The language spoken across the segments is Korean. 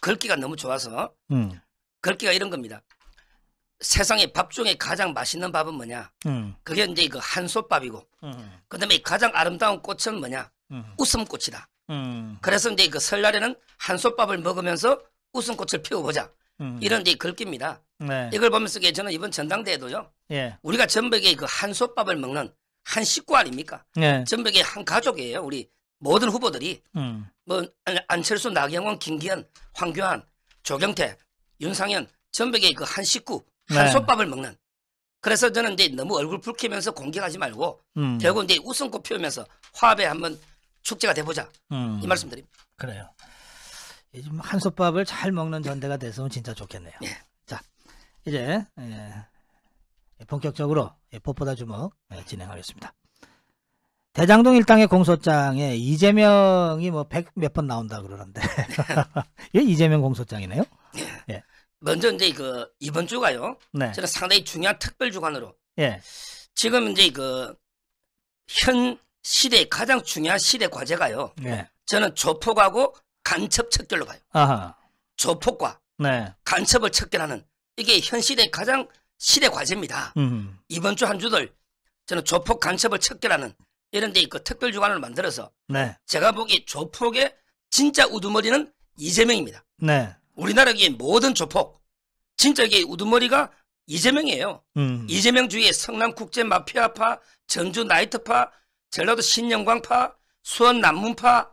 글기가 너무 좋아서 음. 기귀가 이런 겁니다. 세상에 밥 중에 가장 맛있는 밥은 뭐냐? 음. 그게 이제 그 한솥밥이고, 음. 그다음에 가장 아름다운 꽃은 뭐냐? 음. 웃음꽃이다. 음. 그래서 이제 그 설날에는 한솥밥을 먹으면서 웃음꽃을 피워보자. 음. 이런 이제 글귀입니다. 네. 이걸 보면서 저는 이번 전당대회도요. 예. 우리가 전북에그 한솥밥을 먹는 한 식구 아닙니까? 예. 전북에한 가족이에요. 우리 모든 후보들이 음. 뭐 안철수, 나경원, 김기현, 황교안, 조경태, 윤상현 전백의 그한 식구 한 네. 솥밥을 먹는 그래서 저는 이제 너무 얼굴 붉히면서 공격하지 말고 음. 결국 이제 웃음꽃 피우면서 화합에 한번 축제가 돼보자 음. 이 말씀드립니다. 그래요. 요즘 한솥밥을 잘 먹는 전대가 됐으면 진짜 좋겠네요. 예. 자 이제 예, 본격적으로 예, 보다 주먹 예, 진행하겠습니다. 대장동 일당의 공소장에 이재명이 뭐 백 몇 번 나온다 그러는데 예 이재명 공소장이네요. 예. 먼저 이제 그 이번 주가요. 네. 저는 상당히 중요한 특별 주간으로. 예. 지금 이제 그 현 시대의 가장 중요한 시대 과제가요. 예. 저는 조폭하고 간첩 척결로 봐요. 아하. 조폭과 네. 간첩을 척결하는 이게 현 시대의 가장 시대 과제입니다. 음. 이번 주 한 주들 저는 조폭 간첩을 척결하는 이런 데있 특별 주관을 만들어서 네. 제가 보기 조폭의 진짜 우두머리는 이재명입니다. 네. 우리나라의 모든 조폭 진짜 이게 우두머리가 이재명이에요. 음. 이재명 주위에 성남 국제 마피아파, 전주 나이트파, 전라도 신영광파, 수원 남문파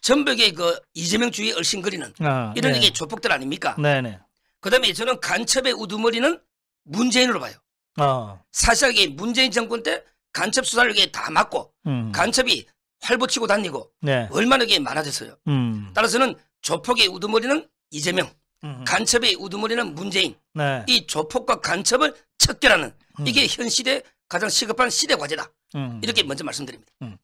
전북의 그 이재명 주위 얼씬거리는 아, 이런 네. 게 조폭들 아닙니까? 네네. 네. 그다음에 저는 간첩의 우두머리는 문재인으로 봐요. 어. 사실 이게 문재인 정권 때 간첩 수사를 이게 다 막고 음. 간첩이 활보치고 다니고 네. 얼마나 이게 많아졌어요. 음. 따라서는 조폭의 우두머리는 이재명, 음. 간첩의 우두머리는 문재인. 네. 이 조폭과 간첩을 척결하는 음. 이게 현 시대 가장 시급한 시대 과제다. 음. 이렇게 먼저 말씀드립니다. 음.